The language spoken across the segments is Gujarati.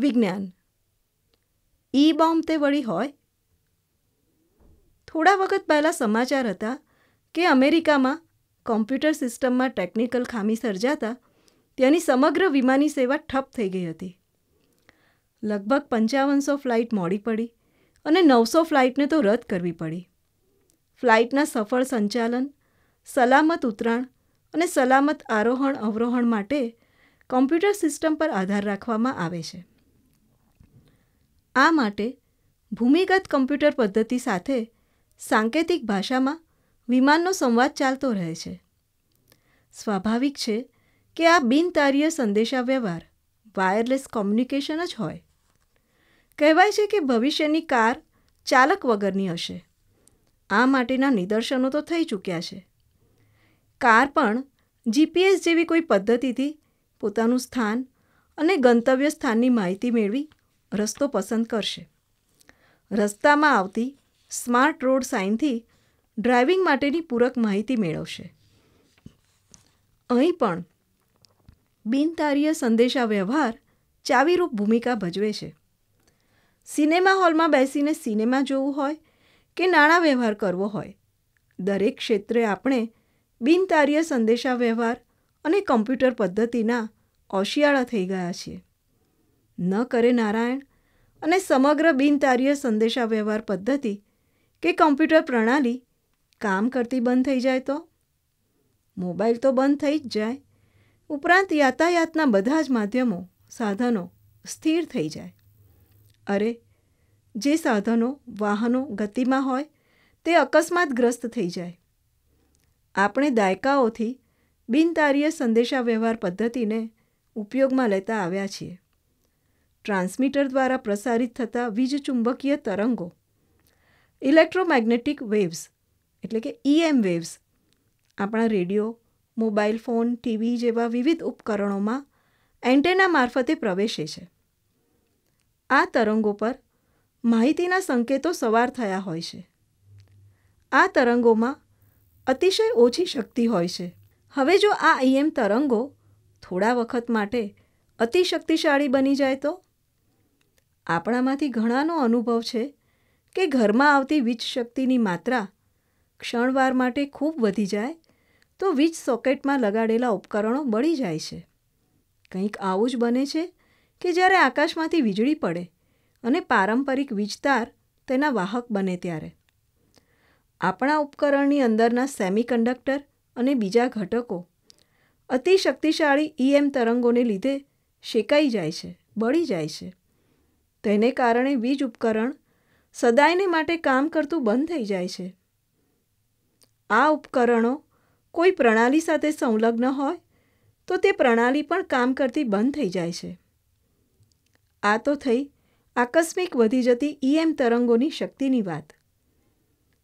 વિજ્ઞાન ઈ બોમ્બ તે વળી હોય થોડા વખત પહેલાં સમાચાર હતા કે અમેરિકામાં કોમ્પ્યુટર સિસ્ટમમાં ટેકનિકલ ખામી સર્જાતા ત્યાંની સમગ્ર વિમાની સેવા ઠપ થઈ ગઈ હતી લગભગ પંચાવનસો ફ્લાઇટ મોડી પડી અને નવસો ફ્લાઇટને તો રદ કરવી પડી ફ્લાઇટના સફળ સંચાલન સલામત ઉતરાણ અને સલામત આરોહણ અવરોહણ માટે કોમ્પ્યુટર સિસ્ટમ પર આધાર રાખવામાં આવે છે આ માટે ભૂમિગત કમ્પ્યુટર પદ્ધતિ સાથે સાંકેતિક ભાષામાં વિમાનનો સંવાદ ચાલતો રહે છે સ્વાભાવિક છે કે આ બિનતારીય સંદેશાવ્યવહાર વાયરલેસ કોમ્યુનિકેશન જ હોય કહેવાય છે કે ભવિષ્યની કાર ચાલક વગરની હશે આ માટેના નિદર્શનો તો થઈ ચૂક્યા છે કાર પણ જીપીએસ જેવી કોઈ પદ્ધતિથી પોતાનું સ્થાન અને ગંતવ્ય સ્થાનની માહિતી મેળવી રસ્તો પસંદ કરશે રસ્તામાં આવતી સ્માર્ટ રોડ સાઇનથી ડ્રાઇવિંગ માટેની પૂરક માહિતી મેળવશે અહીં પણ બિનતારીય સંદેશાવ્યવહાર ચાવીરૂપ ભૂમિકા ભજવે છે સિનેમા હોલમાં બેસીને સિનેમા જોવું હોય કે નાણાં વ્યવહાર કરવો હોય દરેક ક્ષેત્રે આપણે બિનતારીય સંદેશાવ્યવહાર અને કમ્પ્યુટર પદ્ધતિના ઓશિયાળા થઈ ગયા છીએ ન કરે નારાયણ અને સમગ્ર બિનતાર્ય સંદેશાવ્યવહાર પદ્ધતિ કે કમ્પ્યુટર પ્રણાલી કામ કરતી બંધ થઈ જાય તો મોબાઈલ તો બંધ થઈ જ જાય ઉપરાંત યાતાયાતના બધા જ માધ્યમો સાધનો સ્થિર થઈ જાય અરે જે સાધનો વાહનો ગતિમાં હોય તે અકસ્માતગ્રસ્ત થઈ જાય આપણે દાયકાઓથી બિનતાર્ય સંદેશાવ્યવહાર પદ્ધતિને ઉપયોગમાં લેતા આવ્યા છીએ ટ્રાન્સમીટર દ્વારા પ્રસારિત થતા વીજચુંબકીય તરંગો ઇલેક્ટ્રોમેગ્નેટિક વેવ્સ એટલે કે ઈએમ e વેવ્સ આપણા રેડિયો મોબાઈલ ફોન ટીવી જેવા વિવિધ ઉપકરણોમાં એન્ટેના મારફતે પ્રવેશે છે આ તરંગો પર માહિતીના સંકેતો સવાર થયા હોય છે આ તરંગોમાં અતિશય ઓછી શક્તિ હોય છે હવે જો આ ઈએમ e તરંગો થોડા વખત માટે અતિશક્તિશાળી બની જાય તો આપણામાંથી ઘણાનો અનુભવ છે કે ઘરમાં આવતી વીજ શક્તિની માત્રા ક્ષણવાર માટે ખૂબ વધી જાય તો વીજ સોકેટમાં લગાડેલા ઉપકરણો બળી જાય છે કંઈક આવું જ બને છે કે જ્યારે આકાશમાંથી વીજળી પડે અને પારંપરિક વીજતાર તેના વાહક બને ત્યારે આપણા ઉપકરણની અંદરના સેમિકન્ડક્ટર અને બીજા ઘટકો અતિ શક્તિશાળી ઈએમ તરંગોને લીધે શેકાઈ જાય છે બળી જાય છે તેને કારણે વીજ ઉપકરણ સદાયને માટે કામ કરતું બંધ થઈ જાય છે આ ઉપકરણો કોઈ પ્રણાલી સાથે સંલગ્ન હોય તો તે પ્રણાલી પણ કામ કરતી બંધ થઈ જાય છે આ તો થઈ આકસ્મિક વધી જતી ઈએમ તરંગોની શક્તિની વાત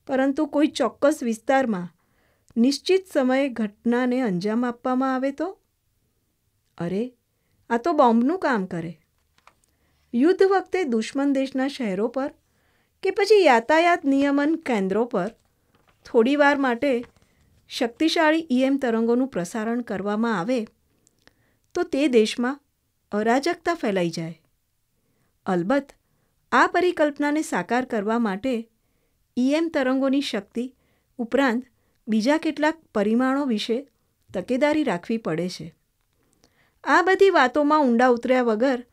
પરંતુ કોઈ ચોક્કસ વિસ્તારમાં નિશ્ચિત સમયે ઘટનાને અંજામ આપવામાં આવે તો અરે આ તો બોમ્બનું કામ કરે યુદ્ધ વખતે દુશ્મન દેશના શહેરો પર કે પછી યાતાયાત નિયમન કેન્દ્રો પર થોડીવાર માટે શક્તિશાળી ઈએમ તરંગોનું પ્રસારણ કરવામાં આવે તો તે દેશમાં અરાજકતા ફેલાઈ જાય અલબત્ત આ પરિકલ્પનાને સાકાર કરવા માટે ઈએમ તરંગોની શક્તિ ઉપરાંત બીજા કેટલાક પરિમાણો વિશે તકેદારી રાખવી પડે છે આ બધી વાતોમાં ઊંડા ઉતર્યા વગર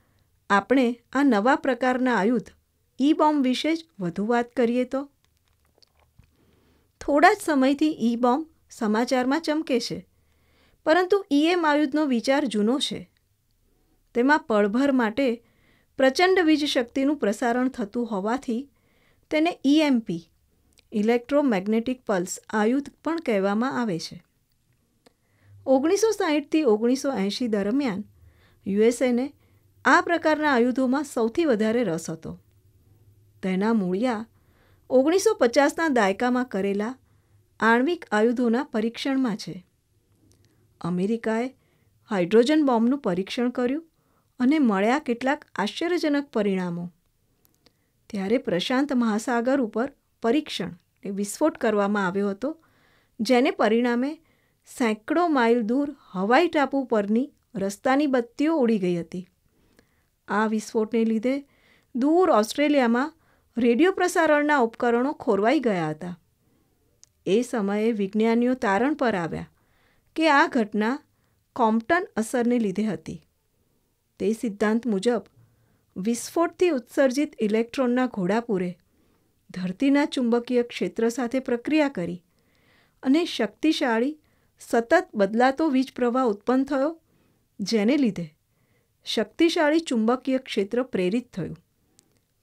આપણે આ નવા પ્રકારના આયુધ ઈ બોમ્બ વિશે જ વધુ વાત કરીએ તો થોડા જ સમયથી ઈ બોમ્બ સમાચારમાં ચમકે છે પરંતુ ઈએમ આયુધનો વિચાર જૂનો છે તેમાં પળભર માટે પ્રચંડ વીજ શક્તિનું પ્રસારણ થતું હોવાથી તેને ઈએમપી ઇલેક્ટ્રોમેગ્નેટિક પલ્સ આયુધ પણ કહેવામાં આવે છે ઓગણીસો સાહીઠથી ઓગણીસો એંશી દરમિયાન યુએસએને આ પ્રકારના આયુધોમાં સૌથી વધારે રસ હતો તેના મૂળિયા ઓગણીસો પચાસના દાયકામાં કરેલા આણ્વિક આયુધોના પરીક્ષણમાં છે અમેરિકાએ હાઇડ્રોજન બોમ્બનું પરીક્ષણ કર્યું અને મળ્યા કેટલાક આશ્ચર્યજનક પરિણામો ત્યારે પ્રશાંત મહાસાગર ઉપર પરીક્ષણ એ વિસ્ફોટ કરવામાં આવ્યો હતો જેને પરિણામે સેંકડો માઇલ દૂર હવાઈ ટાપુ પરની રસ્તાની બત્તીઓ ઉડી ગઈ હતી આ વિસ્ફોટને લીધે દૂર ઓસ્ટ્રેલિયામાં રેડિયો પ્રસારણના ઉપકરણો ખોરવાઈ ગયા હતા એ સમયે વિજ્ઞાનીઓ તારણ પર આવ્યા કે આ ઘટના કોમ્પ્ટન અસરને લીધે હતી તે સિદ્ધાંત મુજબ વિસ્ફોટથી ઉત્સર્જિત ઇલેક્ટ્રોનના ઘોડાપૂરે ધરતીના ચુંબકીય ક્ષેત્ર સાથે પ્રક્રિયા કરી અને શક્તિશાળી સતત બદલાતો વીજ પ્રવાહ ઉત્પન્ન થયો જેને લીધે શક્તિશાળી ચુંબકીય ક્ષેત્ર પ્રેરિત થયું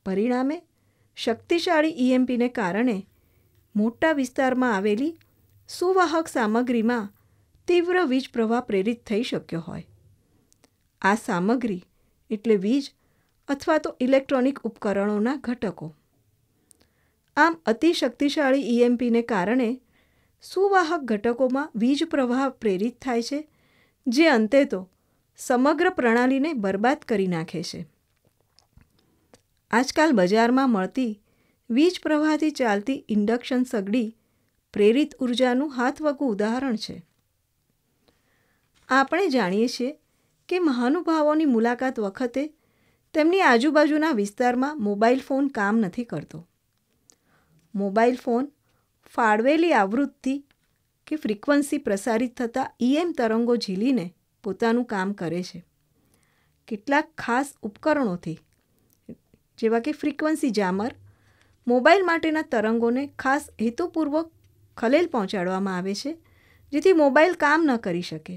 પરિણામે શક્તિશાળી ઈએમપીને e કારણે મોટા વિસ્તારમાં આવેલી સુવાહક સામગ્રીમાં તીવ્ર વીજ પ્રવાહ પ્રેરિત થઈ શક્યો હોય આ સામગ્રી એટલે વીજ અથવા તો ઇલેક્ટ્રોનિક ઉપકરણોના ઘટકો આમ અતિ શક્તિશાળી ઈએમપીને e કારણે સુવાહક ઘટકોમાં વીજ પ્રવાહ પ્રેરિત થાય છે જે અંતે તો સમગ્ર પ્રણાલીને બરબાદ કરી નાખે છે આજકાલ બજારમાં મળતી વીજ પ્રવાહથી ચાલતી ઇન્ડક્શન સગડી પ્રેરિત ઉર્જાનું હાથવકું ઉદાહરણ છે આપણે જાણીએ છીએ કે મહાનુભાવોની મુલાકાત વખતે તેમની આજુબાજુના વિસ્તારમાં મોબાઈલ ફોન કામ નથી કરતો મોબાઈલ ફોન ફાળવેલી આવૃત્તિ કે ફ્રીક્વન્સી પ્રસારિત થતા ઈએમ તરંગો ઝીલીને પોતાનું કામ કરે છે કેટલાક ખાસ ઉપકરણોથી જેવા કે ફ્રીક્વન્સી જામર મોબાઈલ માટેના તરંગોને ખાસ હેતુપૂર્વક ખલેલ પહોંચાડવામાં આવે છે જેથી મોબાઈલ કામ ન કરી શકે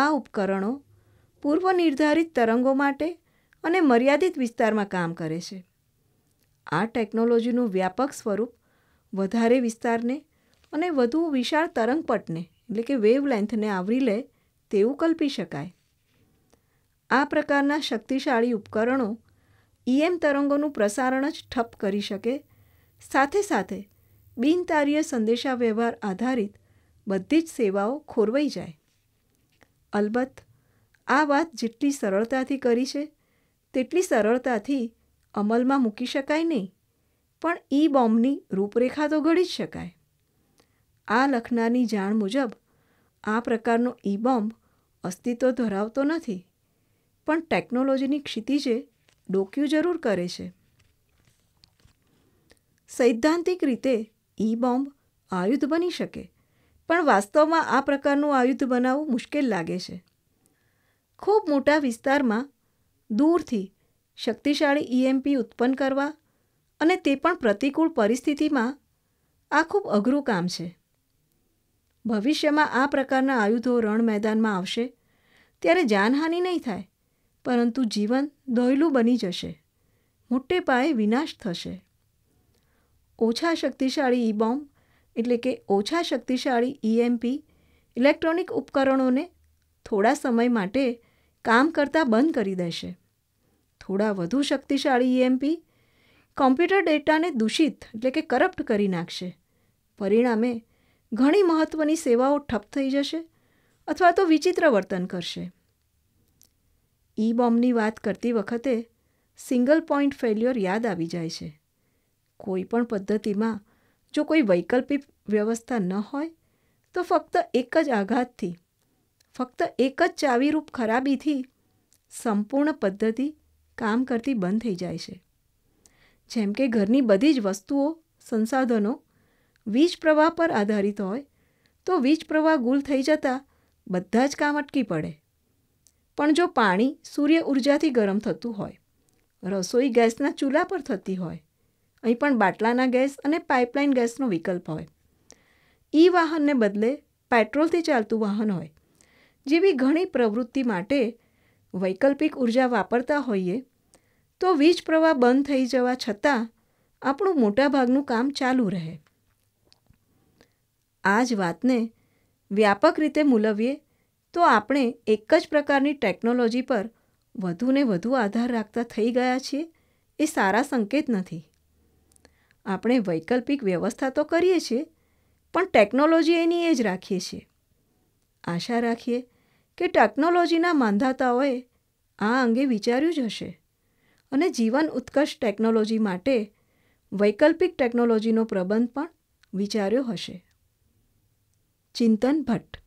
આ ઉપકરણો પૂર્વ નિર્ધારિત તરંગો માટે અને મર્યાદિત વિસ્તારમાં કામ કરે છે આ ટેકનોલોજીનું વ્યાપક સ્વરૂપ વધારે વિસ્તારને અને વધુ વિશાળ તરંગપટને એટલે કે વેવલેન્થને આવરી લે તેવું કલ્પી શકાય આ પ્રકારના શક્તિશાળી ઉપકરણો ઈએમ તરંગોનું પ્રસારણ જ ઠપ કરી શકે સાથે સાથે બિનતારીય સંદેશાવ્યવહાર આધારિત બધી જ સેવાઓ ખોરવાઈ જાય અલબત્ત આ વાત જેટલી સરળતાથી કરી છે તેટલી સરળતાથી અમલમાં મૂકી શકાય નહીં પણ ઈ બોમ્બની રૂપરેખા તો ઘડી જ શકાય આ લખનારની જાણ મુજબ આ પ્રકારનો ઈ બોમ્બ અસ્તિત્વ ધરાવતો નથી પણ ટેકનોલોજીની ક્ષિતિજે ડોક્યું જરૂર કરે છે સૈદ્ધાંતિક રીતે ઈ બોમ્બ આયુધ બની શકે પણ વાસ્તવમાં આ પ્રકારનું આયુધ બનાવવું મુશ્કેલ લાગે છે ખૂબ મોટા વિસ્તારમાં દૂરથી શક્તિશાળી ઈએમપી ઉત્પન્ન કરવા અને તે પણ પ્રતિકૂળ પરિસ્થિતિમાં આ ખૂબ અઘરું કામ છે ભવિષ્યમાં આ પ્રકારના આયુધો રણ મેદાનમાં આવશે ત્યારે જાનહાનિ નહીં થાય પરંતુ જીવન દોયલું બની જશે મોટે પાયે વિનાશ થશે ઓછા શક્તિશાળી ઈ બોમ્બ એટલે કે ઓછા શક્તિશાળી ઈએમપી ઇલેક્ટ્રોનિક ઉપકરણોને થોડા સમય માટે કામ કરતાં બંધ કરી દેશે થોડા વધુ શક્તિશાળી ઈએમપી કોમ્પ્યુટર ડેટાને દૂષિત એટલે કે કરપ્ટ કરી નાખશે પરિણામે ઘણી મહત્ત્વની સેવાઓ ઠપ થઈ જશે અથવા તો વિચિત્ર વર્તન કરશે ઈ બોમ્બની વાત કરતી વખતે સિંગલ પોઈન્ટ ફેલ્યોર યાદ આવી જાય છે કોઈ પણ પદ્ધતિમાં જો કોઈ વૈકલ્પિક વ્યવસ્થા ન હોય તો ફક્ત એક જ આઘાતથી ફક્ત એક જ ચાવીરૂપ ખરાબીથી સંપૂર્ણ પદ્ધતિ કામ કરતી બંધ થઈ જાય છે જેમ કે ઘરની બધી જ વસ્તુઓ સંસાધનો વીજ પ્રવાહ પર આધારિત હોય તો વીજ પ્રવાહ ગુલ થઈ જતાં બધા જ કામ અટકી પડે પણ જો પાણી સૂર્ય ઉર્જાથી ગરમ થતું હોય રસોઈ ગેસના ચૂલા પર થતી હોય અહીં પણ બાટલાના ગેસ અને પાઇપલાઇન ગેસનો વિકલ્પ હોય ઈ વાહનને બદલે પેટ્રોલથી ચાલતું વાહન હોય જેવી ઘણી પ્રવૃત્તિ માટે વૈકલ્પિક ઉર્જા વાપરતા હોઈએ તો વીજ પ્રવાહ બંધ થઈ જવા છતાં આપણું મોટાભાગનું કામ ચાલુ રહે આ જ વાતને વ્યાપક રીતે મૂલવીએ તો આપણે એક જ પ્રકારની ટેકનોલોજી પર વધુને વધુ આધાર રાખતા થઈ ગયા છીએ એ સારા સંકેત નથી આપણે વૈકલ્પિક વ્યવસ્થા તો કરીએ છીએ પણ ટેકનોલોજી એની એ જ રાખીએ છીએ આશા રાખીએ કે ટેકનોલોજીના માંધાતાઓએ આ અંગે વિચાર્યું જ હશે અને જીવન ઉત્કર્ષ ટેકનોલોજી માટે વૈકલ્પિક ટેકનોલોજીનો પ્રબંધ પણ વિચાર્યો હશે ચિંતન ભટ્ટ